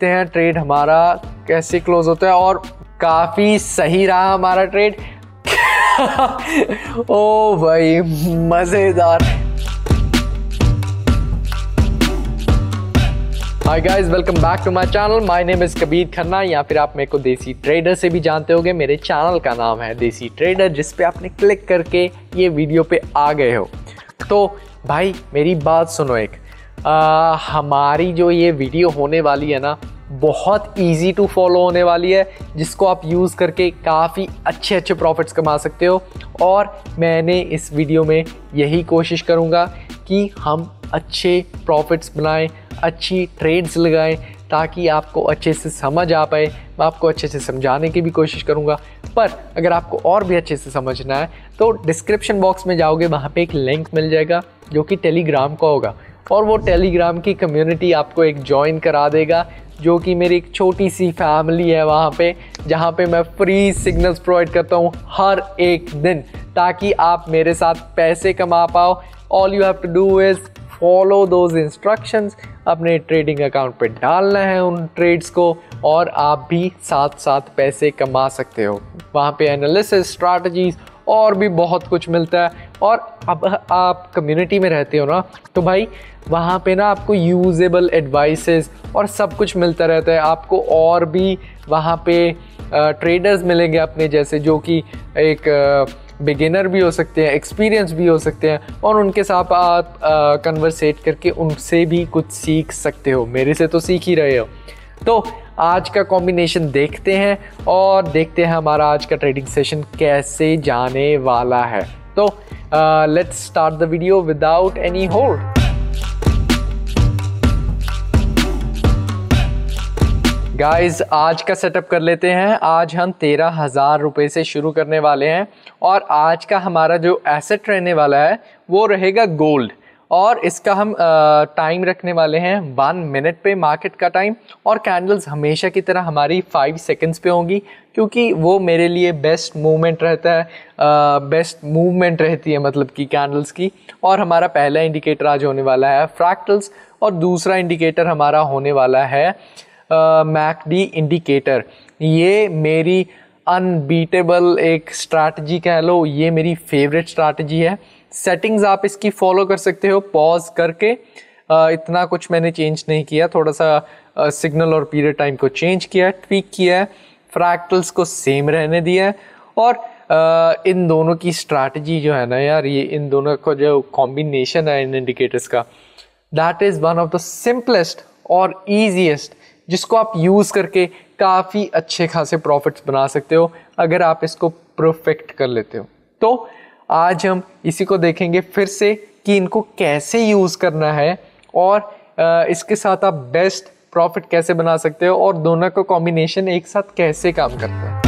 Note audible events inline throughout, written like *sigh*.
देखते हैं ट्रेड हमारा कैसे क्लोज होता है और काफ़ी सही रहा हमारा ट्रेड *laughs* ओ भाई मज़ेदार hi guys welcome back to my channel my name is Kabir Khanna या फिर आप मेरे को देसी ट्रेडर से भी जानते होंगे मेरे चैनल का नाम है देसी ट्रेडर जिस पे आपने क्लिक करके ये वीडियो पे आ गए हो तो भाई मेरी बात सुनो एक आ, हमारी जो ये वीडियो होने वाली है ना बहुत ईजी टू फॉलो होने वाली है जिसको आप यूज़ करके काफ़ी अच्छे अच्छे प्रॉफिट्स कमा सकते हो और मैंने इस वीडियो में यही कोशिश करूँगा कि हम अच्छे प्रॉफिट्स बनाएं अच्छी ट्रेड्स लगाएं ताकि आपको अच्छे से समझ आ पाए मैं आपको अच्छे से समझाने की भी कोशिश करूँगा पर अगर आपको और भी अच्छे से समझना है तो डिस्क्रिप्शन बॉक्स में जाओगे वहाँ पे एक लिंक मिल जाएगा जो कि टेलीग्राम का होगा और वो टेलीग्राम की कम्युनिटी आपको एक ज्वाइन करा देगा जो कि मेरी एक छोटी सी फैमिली है वहाँ पे जहाँ पे मैं फ्री सिग्नल्स प्रोवाइड करता हूँ हर एक दिन ताकि आप मेरे साथ पैसे कमा पाओ all you have to do is follow those instructions अपने ट्रेडिंग अकाउंट पे डालना है उन ट्रेड्स को और आप भी साथ साथ पैसे कमा सकते हो वहाँ पे एनालिसिस स्ट्रैटेजीज और भी बहुत कुछ मिलता है और अब आप कम्युनिटी में रहते हो ना तो भाई वहाँ पे ना आपको यूजेबल एडवाइसेस और सब कुछ मिलता रहता है आपको और भी वहाँ पे ट्रेडर्स मिलेंगे अपने जैसे जो कि एक बिगिनर भी हो सकते हैं एक्सपीरियंस भी हो सकते हैं और उनके साथ आप कन्वर्सेट करके उनसे भी कुछ सीख सकते हो मेरे से तो सीख ही रहे हो तो आज का कॉम्बिनेशन देखते हैं और देखते हैं हमारा आज का ट्रेडिंग सेशन कैसे जाने वाला है तो let's start the video without any hold guys आज का सेटअप कर लेते हैं आज हम तेरह हज़ार रुपये से शुरू करने वाले हैं और आज का हमारा जो एसेट रहने वाला है वो रहेगा गोल्ड और इसका हम टाइम रखने वाले हैं वन मिनट पे मार्केट का टाइम और कैंडल्स हमेशा की तरह हमारी फाइव सेकंड्स पे होंगी क्योंकि वो मेरे लिए बेस्ट मूवमेंट रहता है बेस्ट मूवमेंट रहती है मतलब कि कैंडल्स की और हमारा पहला इंडिकेटर आज होने वाला है फ्रैक्टल्स और दूसरा इंडिकेटर हमारा होने वाला है मैकडी इंडिकेटर ये मेरी अनबीटेबल एक स्ट्रैटी कह लो ये मेरी फेवरेट स्ट्रैटी है सेटिंग्स आप इसकी फॉलो कर सकते हो पॉज करके इतना कुछ मैंने चेंज नहीं किया थोड़ा सा सिग्नल और पीरियड टाइम को चेंज किया ट्विक ट्वीक किया है फ्रैक्टल्स को सेम रहने दिया है और इन दोनों की स्ट्रैटेजी जो है ना यार ये इन दोनों का जो कॉम्बिनेशन है इन इंडिकेटर्स का that is one of the simplest और ईजीएसट जिसको आप यूज़ करके काफ़ी अच्छे खासे प्रॉफिट्स बना सकते हो अगर आप इसको परफेक्ट कर लेते हो तो आज हम इसी को देखेंगे फिर से कि इनको कैसे यूज़ करना है और इसके साथ आप बेस्ट प्रॉफिट कैसे बना सकते हो और दोनों का कॉम्बिनेशन एक साथ कैसे काम करता है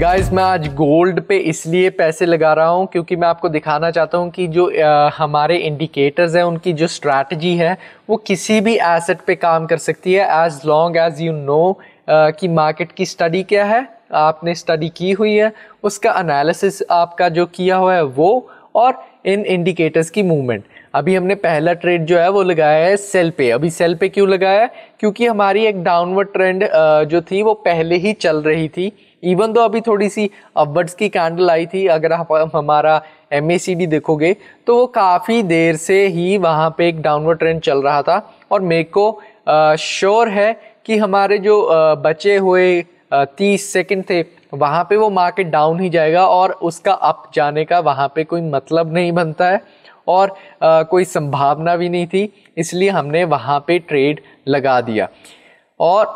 गाइज मैं आज गोल्ड पे इसलिए पैसे लगा रहा हूँ क्योंकि मैं आपको दिखाना चाहता हूँ कि जो आ, हमारे इंडिकेटर्स हैं उनकी जो स्ट्रैटेजी है वो किसी भी एसेट पे काम कर सकती है as long as you know कि मार्केट की स्टडी क्या है आपने स्टडी की हुई है उसका एनालिसिस आपका जो किया हुआ है वो और इन इंडिकेटर्स की मूवमेंट अभी हमने पहला ट्रेड जो है वो लगाया है सेल पे अभी सेल पे क्यों लगाया है क्योंकि हमारी एक डाउनवर्ड ट्रेंड जो थी वो पहले ही चल रही थी इवन तो अभी थोड़ी सी अपवर्ड्स की कैंडल आई थी अगर आप हमारा एम देखोगे तो वो काफ़ी देर से ही वहाँ पे एक डाउनवर्ड ट्रेंड चल रहा था और मेरे को श्योर है कि हमारे जो बचे हुए तीस सेकेंड थे वहाँ पे वो मार्केट डाउन ही जाएगा और उसका अप जाने का वहाँ पे कोई मतलब नहीं बनता है और आ, कोई संभावना भी नहीं थी इसलिए हमने वहाँ पे ट्रेड लगा दिया और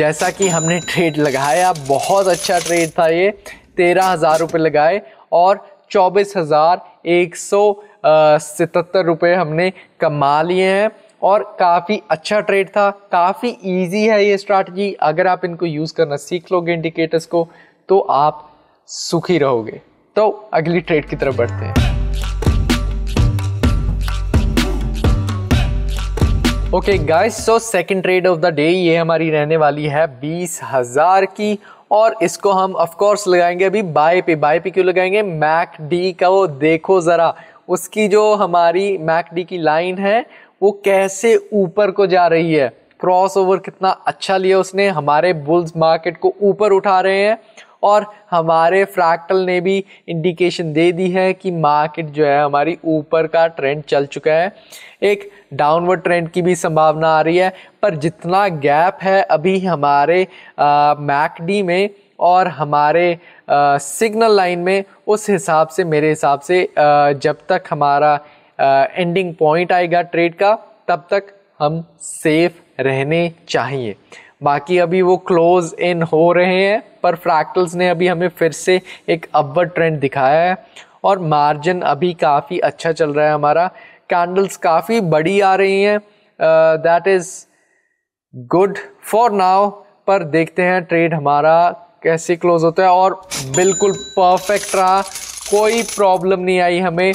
जैसा कि हमने *laughs* ट्रेड लगाया बहुत अच्छा ट्रेड था ये तेरह हज़ार रुपये लगाए और चौबीस हज़ार एक सौ सतहत्तर रुपये हमने कमा लिए हैं और काफ़ी अच्छा ट्रेड था काफ़ी इजी है ये स्ट्रैटेजी अगर आप इनको यूज़ करना सीख लोगे इंडिकेटर्स को तो आप सुखी रहोगे तो अगली ट्रेड की तरफ बढ़ते हैं okay guys so second trade of the day ये हमारी रहने वाली है बीस हज़ार की और इसको हम ऑफ कोर्स लगाएंगे अभी बाय पे बाय पे क्यों लगाएंगे मैक डी का वो देखो ज़रा उसकी जो हमारी मैक डी की लाइन है वो कैसे ऊपर को जा रही है क्रॉस ओवर कितना अच्छा लिया उसने हमारे बुल्स मार्केट को ऊपर उठा रहे हैं और हमारे फ्रैक्टल ने भी इंडिकेशन दे दी है कि मार्केट जो है हमारी ऊपर का ट्रेंड चल चुका है एक डाउनवर्ड ट्रेंड की भी संभावना आ रही है पर जितना गैप है अभी हमारे मैकडी में और हमारे सिग्नल लाइन में उस हिसाब से मेरे हिसाब से आ, जब तक हमारा एंडिंग uh, पॉइंट आएगा ट्रेड का तब तक हम सेफ रहने चाहिए बाकी अभी वो क्लोज इन हो रहे हैं पर फ्रैक्टल्स ने अभी हमें फिर से एक अपवर्ड ट्रेंड दिखाया है और मार्जिन अभी काफ़ी अच्छा चल रहा है हमारा कैंडल्स काफ़ी बड़ी आ रही हैं that is good for now पर देखते हैं ट्रेड हमारा कैसे क्लोज होता है और बिल्कुल परफेक्ट रहा कोई प्रॉब्लम नहीं आई हमें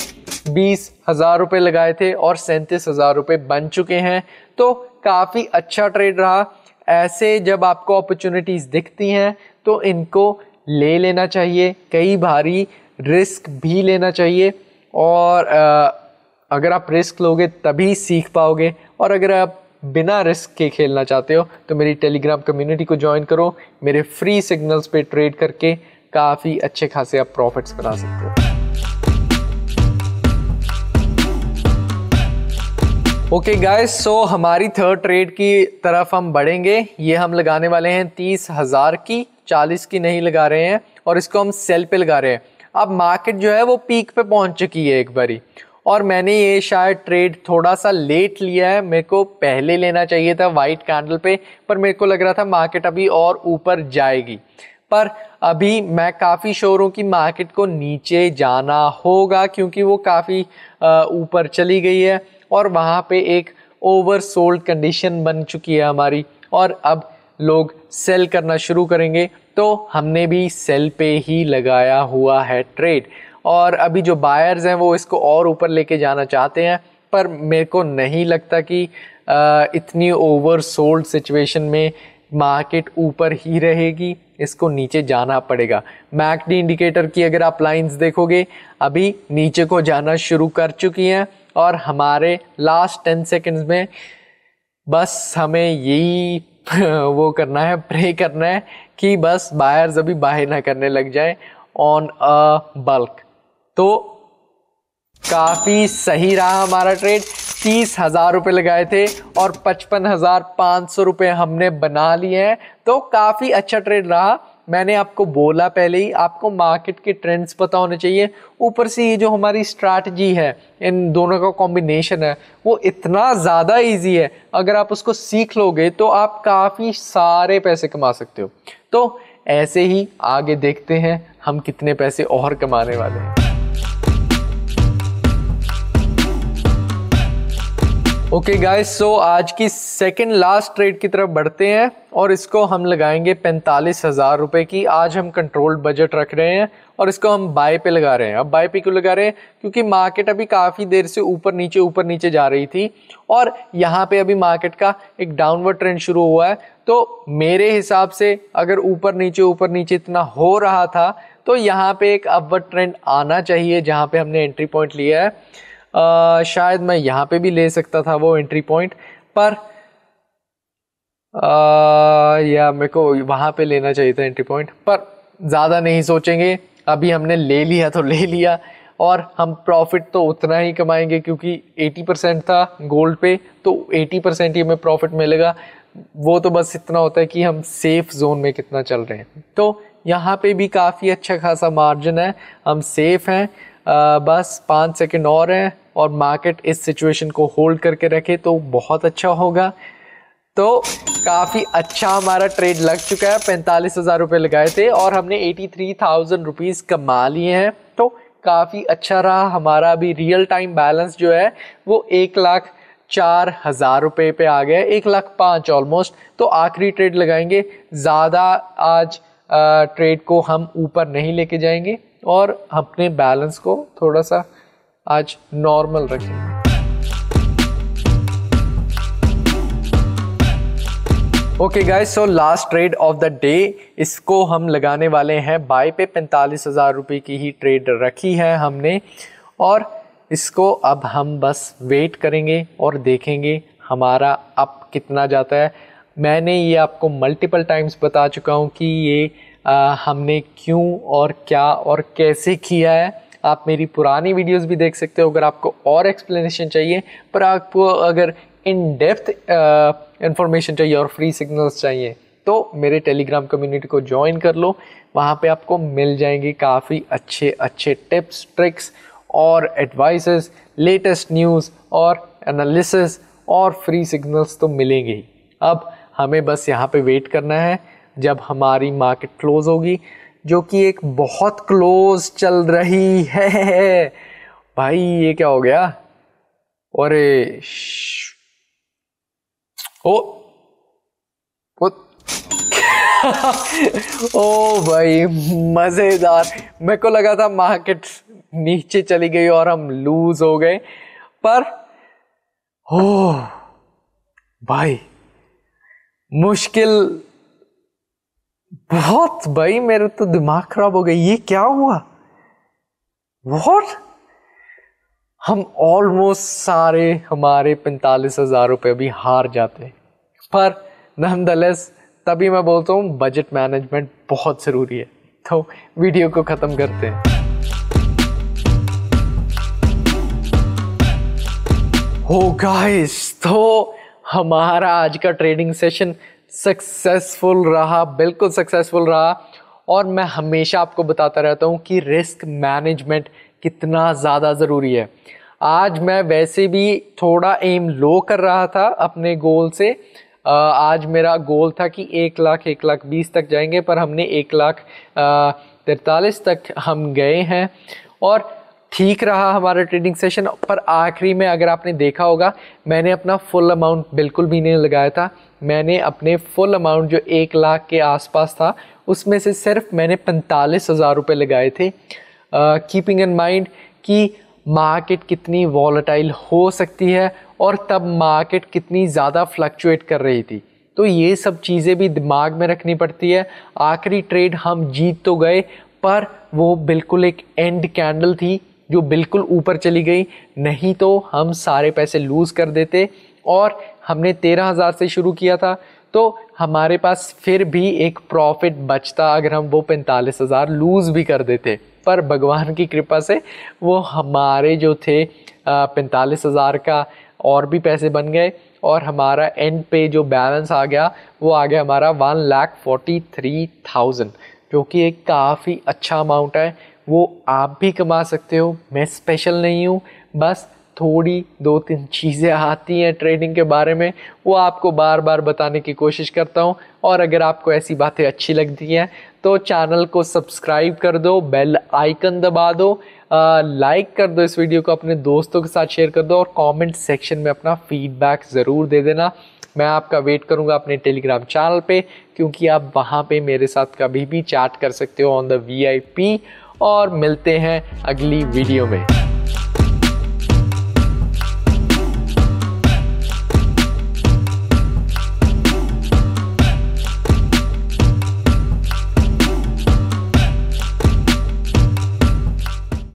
बीस हज़ार रुपये लगाए थे और सैंतीस हज़ार रुपये बन चुके हैं तो काफ़ी अच्छा ट्रेड रहा ऐसे जब आपको अपॉर्चुनिटीज़ दिखती हैं तो इनको ले लेना चाहिए कई भारी रिस्क भी लेना चाहिए और अगर आप रिस्क लोगे तभी सीख पाओगे और अगर आप बिना रिस्क के खेलना चाहते हो तो मेरी टेलीग्राम कम्युनिटी को ज्वाइन करो मेरे फ्री सिग्नल्स पे ट्रेड करके काफ़ी अच्छे खासे आप प्रॉफिट्स बना सकते हो ओके गाइस सो हमारी थर्ड ट्रेड की तरफ हम बढ़ेंगे ये हम लगाने वाले हैं तीस हज़ार की चालीस की नहीं लगा रहे हैं और इसको हम सेल पे लगा रहे हैं अब मार्केट जो है वो पीक पे पहुंच चुकी है एक बारी और मैंने ये शायद ट्रेड थोड़ा सा लेट लिया है मेरे को पहले लेना चाहिए था वाइट कैंडल पे पर मेरे को लग रहा था मार्केट अभी और ऊपर जाएगी पर अभी मैं काफ़ी शोर हूँ कि मार्केट को नीचे जाना होगा क्योंकि वो काफ़ी ऊपर चली गई है और वहाँ पे एक ओवर सोल्ड कंडीशन बन चुकी है हमारी और अब लोग सेल करना शुरू करेंगे तो हमने भी सेल पे ही लगाया हुआ है ट्रेड और अभी जो बायर्स हैं वो इसको और ऊपर लेके जाना चाहते हैं पर मेरे को नहीं लगता कि इतनी ओवर सोल्ड सिचुएशन में मार्केट ऊपर ही रहेगी इसको नीचे जाना पड़ेगा मैकडी इंडिकेटर की अगर आप लाइंस देखोगे अभी नीचे को जाना शुरू कर चुकी हैं और हमारे लास्ट टेन सेकेंड्स में बस हमें यही वो करना है प्रे करना है कि बस बायर्स अभी बाहर ना करने लग जाए ऑन अ बल्क तो काफ़ी सही रहा हमारा ट्रेड तीस हज़ार रुपये लगाए थे और पचपन हज़ार पाँच सौ रुपये हमने बना लिए हैं तो काफ़ी अच्छा ट्रेड रहा मैंने आपको बोला पहले ही आपको मार्केट के ट्रेंड्स पता होने चाहिए ऊपर से ये जो हमारी स्ट्रैटजी है इन दोनों का कॉम्बिनेशन है वो इतना ज़्यादा इजी है अगर आप उसको सीख लोगे तो आप काफ़ी सारे पैसे कमा सकते हो तो ऐसे ही आगे देखते हैं हम कितने पैसे और कमाने वाले हैं ओके गाइस सो आज की सेकंड लास्ट ट्रेड की तरफ बढ़ते हैं और इसको हम लगाएंगे पैंतालीस हज़ार रुपये की आज हम कंट्रोल्ड बजट रख रहे हैं और इसको हम बाय पे लगा रहे हैं अब बाय पे क्यों लगा रहे हैं क्योंकि मार्केट अभी काफ़ी देर से ऊपर नीचे ऊपर नीचे जा रही थी और यहाँ पे अभी मार्केट का एक डाउनवर्ड ट्रेंड शुरू हुआ है तो मेरे हिसाब से अगर ऊपर नीचे ऊपर नीचे इतना हो रहा था तो यहाँ पर एक अपवर्ड ट्रेंड आना चाहिए जहाँ पर हमने एंट्री पॉइंट लिया है शायद मैं यहाँ पे भी ले सकता था वो एंट्री पॉइंट पर आ, या मेरे को वहाँ पे लेना चाहिए था एंट्री पॉइंट पर ज़्यादा नहीं सोचेंगे अभी हमने ले लिया तो ले लिया और हम प्रॉफिट तो उतना ही कमाएंगे क्योंकि 80 परसेंट था गोल्ड पे तो 80 परसेंट ही हमें प्रॉफिट मिलेगा वो तो बस इतना होता है कि हम सेफ़ जोन में कितना चल रहे हैं तो यहाँ पे भी काफ़ी अच्छा खासा मार्जिन है हम सेफ़ हैं बस पाँच सेकेंड और हैं और मार्केट इस सिचुएशन को होल्ड करके रखे तो बहुत अच्छा होगा तो काफ़ी अच्छा हमारा ट्रेड लग चुका है पैंतालीस हज़ार रुपये लगाए थे और हमने एटी थ्री थाउजेंड रुपीज़ कमा लिए हैं तो काफ़ी अच्छा रहा हमारा अभी रियल टाइम बैलेंस जो है वो एक लाख चार हज़ार रुपये पे आ गया एक लाख पाँच ऑलमोस्ट तो आखिरी ट्रेड लगाएंगे ज़्यादा आज ट्रेड को हम ऊपर नहीं लेके जाएंगे और अपने बैलेंस को थोड़ा सा आज नॉर्मल रखें okay guys so last trade of the day इसको हम लगाने वाले हैं बाय पे पैंतालीस हज़ार रुपये की ही ट्रेड रखी है हमने और इसको अब हम बस वेट करेंगे और देखेंगे हमारा अप कितना जाता है मैंने ये आपको मल्टीपल टाइम्स बता चुका हूँ कि ये आ, हमने क्यों और क्या और कैसे किया है आप मेरी पुरानी वीडियोस भी देख सकते हो अगर आपको और एक्सप्लेनेशन चाहिए पर आपको अगर इन डेप्थ इंफॉर्मेशन चाहिए और फ्री सिग्नल्स चाहिए तो मेरे टेलीग्राम कम्युनिटी को ज्वाइन कर लो वहाँ पे आपको मिल जाएंगे काफ़ी अच्छे अच्छे टिप्स ट्रिक्स और एडवाइसेस लेटेस्ट न्यूज़ और एनालिसिस और फ्री सिग्नल्स तो मिलेंगे ही अब हमें बस यहाँ पे वेट करना है जब हमारी मार्केट क्लोज़ होगी जो कि एक बहुत क्लोज चल रही है भाई ये क्या हो गया अरे ओ ओ *laughs* भाई मज़ेदार मेरे को लगा था मार्केट नीचे चली गई और हम लूज हो गए पर हो भाई मुश्किल बहुत भाई मेरे तो दिमाग खराब हो गई ये क्या हुआ वॉट हम ऑलमोस्ट सारे हमारे पैंतालीस हज़ार रुपये भी हार जाते पर नहमदलेस तभी मैं बोलता हूँ बजट मैनेजमेंट बहुत ज़रूरी है तो वीडियो को ख़त्म करते हैं हो गाइस तो हमारा आज का ट्रेडिंग सेशन सक्सेसफुल रहा बिल्कुल सक्सेसफुल रहा और मैं हमेशा आपको बताता रहता हूँ कि रिस्क मैनेजमेंट कितना ज़्यादा ज़रूरी है आज मैं वैसे भी थोड़ा एम लो कर रहा था अपने गोल से आज मेरा गोल था कि एक लाख एक लाख बीस तक जाएंगे पर हमने एक लाख तिरतालीस तक हम गए हैं और ठीक रहा हमारा ट्रेडिंग सेशन पर आखिरी में अगर आपने देखा होगा मैंने अपना फुल अमाउंट बिल्कुल भी नहीं लगाया था मैंने अपने फुल अमाउंट जो एक लाख के आसपास था उसमें से सिर्फ मैंने पैंतालीस हज़ार रुपये लगाए थे कीपिंग इन माइंड कि मार्केट कितनी वॉलेटाइल हो सकती है और तब मार्केट कितनी ज़्यादा फ्लक्चुएट कर रही थी तो ये सब चीज़ें भी दिमाग में रखनी पड़ती है आखिरी ट्रेड हम जीत तो गए पर वो बिल्कुल एक एंड कैंडल थी जो बिल्कुल ऊपर चली गई नहीं तो हम सारे पैसे लूज़ कर देते और हमने तेरह हज़ार से शुरू किया था तो हमारे पास फिर भी एक प्रॉफिट बचता अगर हम वो पैंतालीस हज़ार लूज़ भी कर देते पर भगवान की कृपा से वो हमारे जो थे पैंतालीस हज़ार का और भी पैसे बन गए और हमारा एंड पे जो बैलेंस आ गया वो आ गया हमारा one lakh forty three thousand जो कि एक काफ़ी अच्छा अमाउंट है वो आप भी कमा सकते हो मैं स्पेशल नहीं हूँ बस थोड़ी दो तीन चीज़ें आती हैं ट्रेडिंग के बारे में वो आपको बार बार बताने की कोशिश करता हूँ और अगर आपको ऐसी बातें अच्छी लगती हैं तो चैनल को सब्सक्राइब कर दो बेल आइकन दबा दो लाइक कर दो इस वीडियो को अपने दोस्तों के साथ शेयर कर दो और कमेंट सेक्शन में अपना फीडबैक ज़रूर दे देना मैं आपका वेट करूंगा अपने टेलीग्राम चैनल पे क्योंकि आप वहाँ पे मेरे साथ कभी भी चैट कर सकते हो ऑन द वी और मिलते हैं अगली वीडियो में